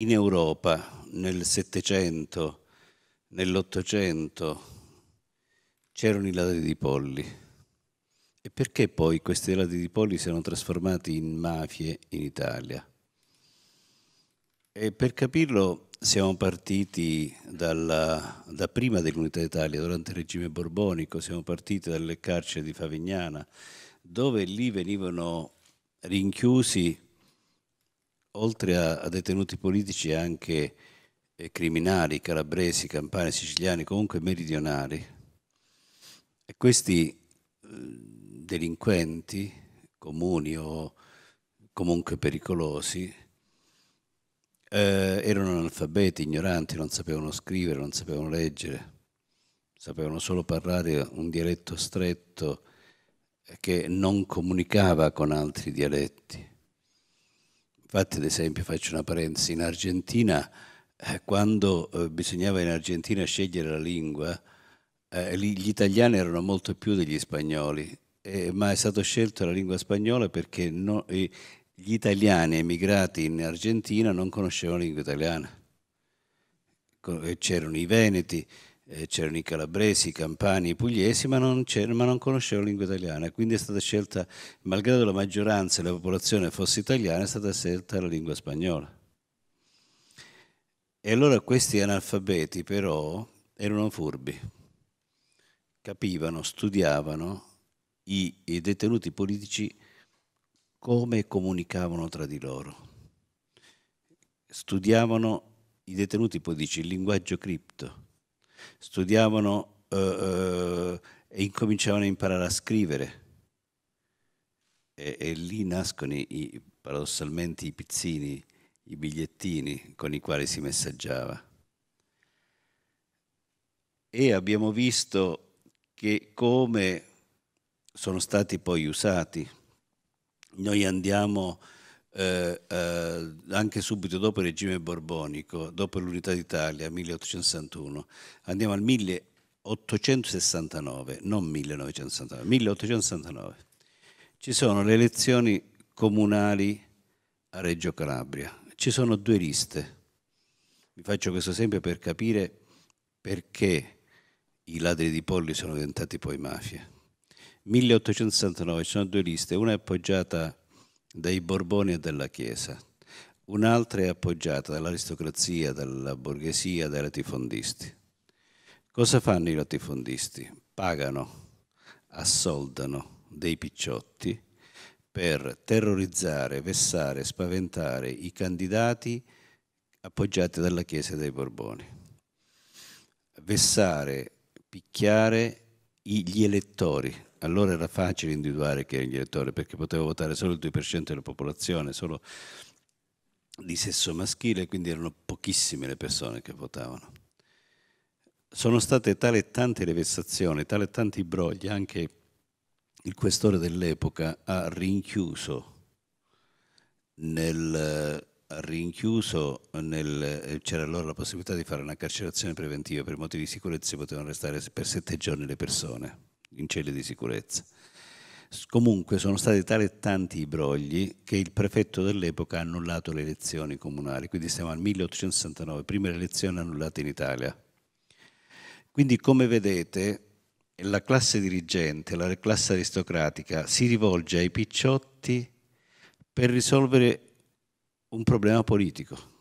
in Europa nel Settecento, nell'Ottocento, c'erano i ladri di polli. E perché poi questi ladri di polli si erano trasformati in mafie in Italia? E per capirlo siamo partiti dalla, da prima dell'Unità d'Italia, durante il regime borbonico, siamo partiti dalle carceri di Favignana, dove lì venivano rinchiusi oltre a, a detenuti politici anche eh, criminali calabresi, campani, siciliani, comunque meridionali. E questi eh, delinquenti comuni o comunque pericolosi eh, erano analfabeti, ignoranti, non sapevano scrivere, non sapevano leggere, sapevano solo parlare un dialetto stretto che non comunicava con altri dialetti Infatti, ad esempio, faccio una parentesi, in Argentina, eh, quando eh, bisognava in Argentina scegliere la lingua, eh, gli italiani erano molto più degli spagnoli, eh, ma è stata scelta la lingua spagnola perché no, gli italiani emigrati in Argentina non conoscevano la lingua italiana. Eh, c'erano i veneti, eh, c'erano i calabresi, i campani, i pugliesi, ma non, ma non conoscevo la lingua italiana, quindi è stata scelta, malgrado la maggioranza della popolazione fosse italiana, è stata scelta la lingua spagnola. E allora questi analfabeti però erano furbi, capivano, studiavano i, i detenuti politici come comunicavano tra di loro. Studiavano i detenuti politici, il linguaggio cripto, studiavano eh, eh, e incominciavano a imparare a scrivere. E, e lì nascono i, paradossalmente i pizzini, i bigliettini con i quali si messaggiava. E abbiamo visto che come sono stati poi usati. Noi andiamo eh, eh, anche subito dopo il regime borbonico, dopo l'unità d'Italia, 1861, andiamo al 1869, non 1969, 1869. Ci sono le elezioni comunali a Reggio Calabria, ci sono due liste. Vi faccio questo esempio per capire perché i ladri di polli sono diventati poi mafia. 1869 ci sono due liste, una è appoggiata dai Borboni e della Chiesa, un'altra è appoggiata dall'aristocrazia, dalla borghesia, dai latifondisti. Cosa fanno i latifondisti? Pagano, assoldano dei picciotti per terrorizzare, vessare, spaventare i candidati appoggiati dalla Chiesa dei Borboni. Vessare, picchiare gli elettori allora era facile individuare chi era il direttore perché poteva votare solo il 2% della popolazione, solo di sesso maschile, quindi erano pochissime le persone che votavano. Sono state tale e tante le vessazioni, tale e tanti brogli, anche il questore dell'epoca ha rinchiuso nel rinchiuso nel, c'era allora la possibilità di fare una carcerazione preventiva per motivi di sicurezza si potevano restare per sette giorni le persone in celle di sicurezza. Comunque sono stati tali e tanti i brogli che il prefetto dell'epoca ha annullato le elezioni comunali, quindi siamo al 1869, prima elezione annullata in Italia. Quindi come vedete la classe dirigente, la classe aristocratica si rivolge ai picciotti per risolvere un problema politico.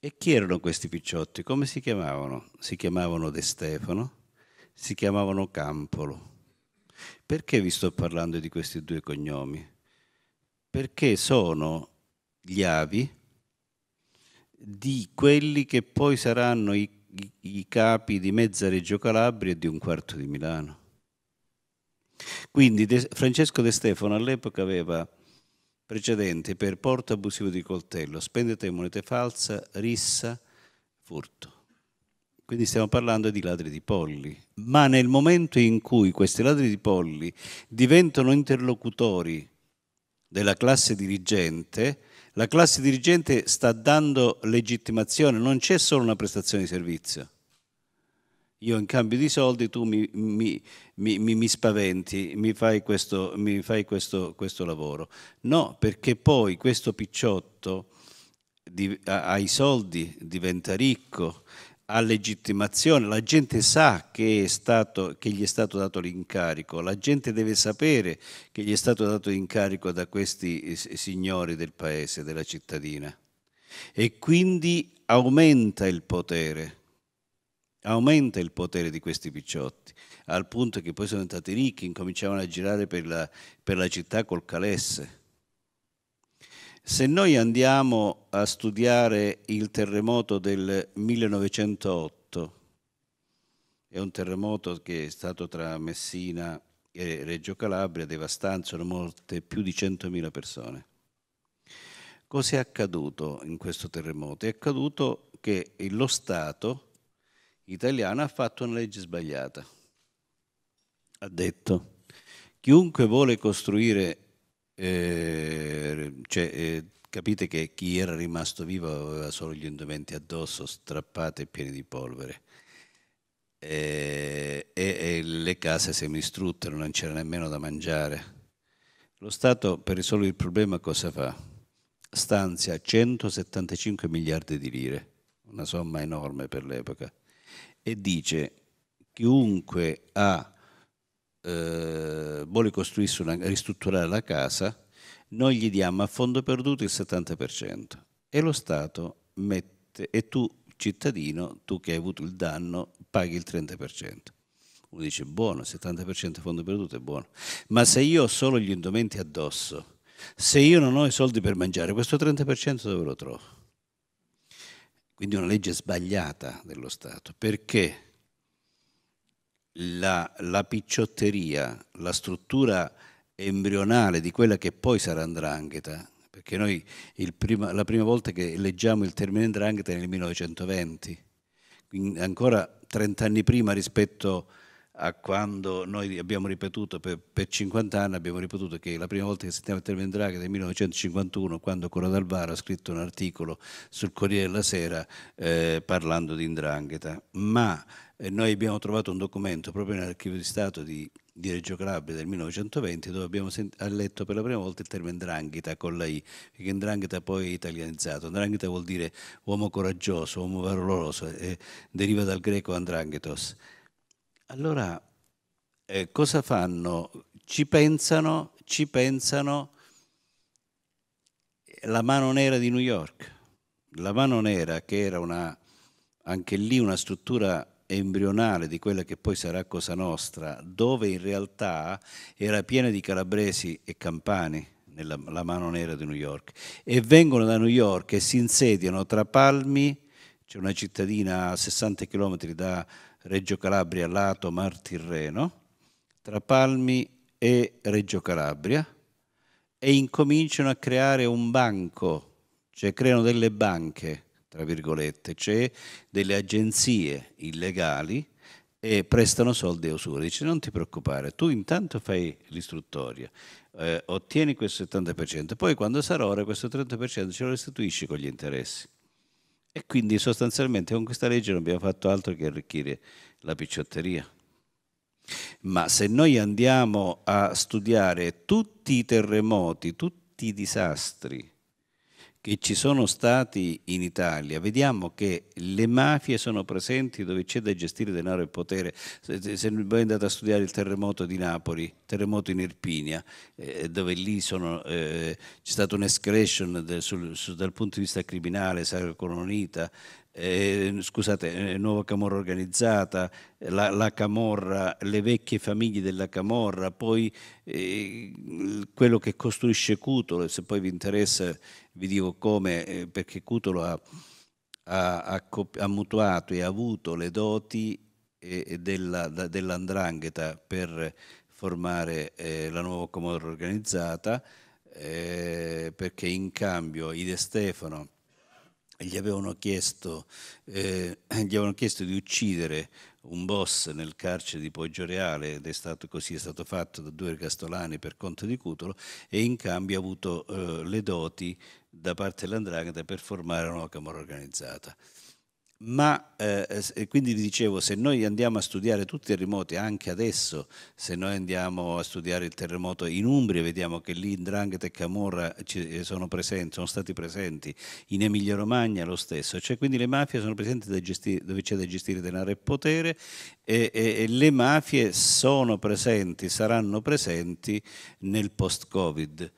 E chi erano questi picciotti? Come si chiamavano? Si chiamavano De Stefano, si chiamavano Campolo. Perché vi sto parlando di questi due cognomi? Perché sono gli avi di quelli che poi saranno i, i, i capi di mezza Reggio Calabria e di un quarto di Milano. Quindi De, Francesco De Stefano all'epoca aveva precedente per porto abusivo di coltello, spendete monete falsa, rissa, furto. Quindi stiamo parlando di ladri di polli. Ma nel momento in cui questi ladri di polli diventano interlocutori della classe dirigente, la classe dirigente sta dando legittimazione, non c'è solo una prestazione di servizio. Io in cambio di soldi tu mi, mi, mi, mi spaventi, mi fai, questo, fai questo, questo lavoro. No, perché poi questo picciotto di, ha, i soldi, diventa ricco, ha legittimazione, la gente sa che, stato, che, gli è stato dato l'incarico, la gente deve sapere che gli è stato dato l'incarico da questi eh, signori del paese, della cittadina. E quindi aumenta il potere, aumenta il potere di questi picciotti, al punto che poi sono diventati ricchi, incominciavano a girare per la, per la città col calesse. Se noi andiamo a studiare il terremoto del 1908, è un terremoto che è stato tra Messina e Reggio Calabria, devastante, sono morte più di 100.000 persone. Cos'è accaduto in questo terremoto? È accaduto che lo Stato italiano ha fatto una legge sbagliata. Ha detto, chiunque vuole costruire Ehm, cioè, eh, capite che chi era rimasto vivo aveva solo gli indumenti addosso, strappati e pieni di polvere. E, ehm, e, e le case semistrutte, non c'era nemmeno da mangiare. Lo Stato per risolvere il problema cosa fa? Stanzia 175 miliardi di lire, una somma enorme per l'epoca, e dice chiunque ha eh, vuole costruirsi una, ristrutturare la casa, noi gli diamo a fondo perduto il 70% e lo Stato mette, e tu cittadino, tu che hai avuto il danno, paghi il 30%. Uno dice buono, 70% fondo perduto è buono, ma se io ho solo gli indumenti addosso, se io non ho i soldi per mangiare, questo 30% dove lo trovo? Quindi una legge sbagliata dello Stato, perché? la, la picciotteria, la struttura embrionale di quella che poi sarà Andrangheta, perché noi prima, la prima volta che leggiamo il termine Andrangheta è nel 1920, ancora 30 anni prima rispetto a a quando noi abbiamo ripetuto per, per, 50 anni, abbiamo ripetuto che la prima volta che sentiamo il termine Draghi è nel 1951, quando Corrado Alvaro ha scritto un articolo sul Corriere della Sera eh, parlando di Indrangheta, ma eh, noi abbiamo trovato un documento proprio nell'archivio di Stato di, di Reggio Calabria del 1920 dove abbiamo letto per la prima volta il termine Ndrangheta con la I, perché Ndrangheta poi è italianizzato. Ndrangheta vuol dire uomo coraggioso, uomo valoroso, eh, deriva dal greco Andranghetos. Allora, eh, cosa fanno? Ci pensano, ci pensano eh, la mano nera di New York. La mano nera che era una, anche lì una struttura embrionale di quella che poi sarà Cosa Nostra, dove in realtà era piena di calabresi e campani nella la mano nera di New York e vengono da New York e si insediano tra Palmi, c'è una cittadina a 60 km da Reggio Calabria, Lato, Mar Tirreno, tra Palmi e Reggio Calabria e incominciano a creare un banco, cioè creano delle banche, tra virgolette, cioè delle agenzie illegali e prestano soldi a usura. Dice non ti preoccupare, tu intanto fai l'istruttoria, eh, ottieni questo 70%, poi quando sarà ora questo 30% ce lo restituisci con gli interessi. E quindi sostanzialmente con questa legge non abbiamo fatto altro che arricchire la picciotteria. Ma se noi andiamo a studiare tutti i terremoti, tutti i disastri che ci sono stati in Italia, vediamo che le mafie sono presenti dove c'è da gestire denaro e potere. Se, voi andate a studiare il terremoto di Napoli, il terremoto in Irpinia, eh, dove lì sono, eh, c'è stata un'escretion del, sul, sul, dal punto di vista criminale, Sacro Colonita, eh, scusate, eh, Nuova Camorra Organizzata, la, la, Camorra, le vecchie famiglie della Camorra, poi eh, quello che costruisce Cutolo, se poi vi interessa vi dico come, eh, perché Cutolo ha, ha, ha, ha, mutuato e ha avuto le doti eh, della, dell'andrangheta per formare eh, la Nuova Camorra Organizzata, perché in cambio Ide Stefano, gli avevano chiesto, eh, gli avevano chiesto di uccidere un boss nel carcere di Poggio Reale ed è stato così è stato fatto da due ergastolani per conto di Cutolo e in cambio ha avuto eh, le doti da parte dell'Andrangheta per formare una nuova camorra organizzata ma eh, quindi vi dicevo, se noi andiamo a studiare tutti i terremoti, anche adesso, se noi andiamo a studiare il terremoto in Umbria, vediamo che lì Ndrangheta e Camorra eh, sono, presenti, sono stati presenti, in Emilia Romagna lo stesso, cioè quindi le mafie sono presenti gestire, dove c'è da gestire denaro e potere e, e, e le mafie sono presenti, saranno presenti nel post-Covid.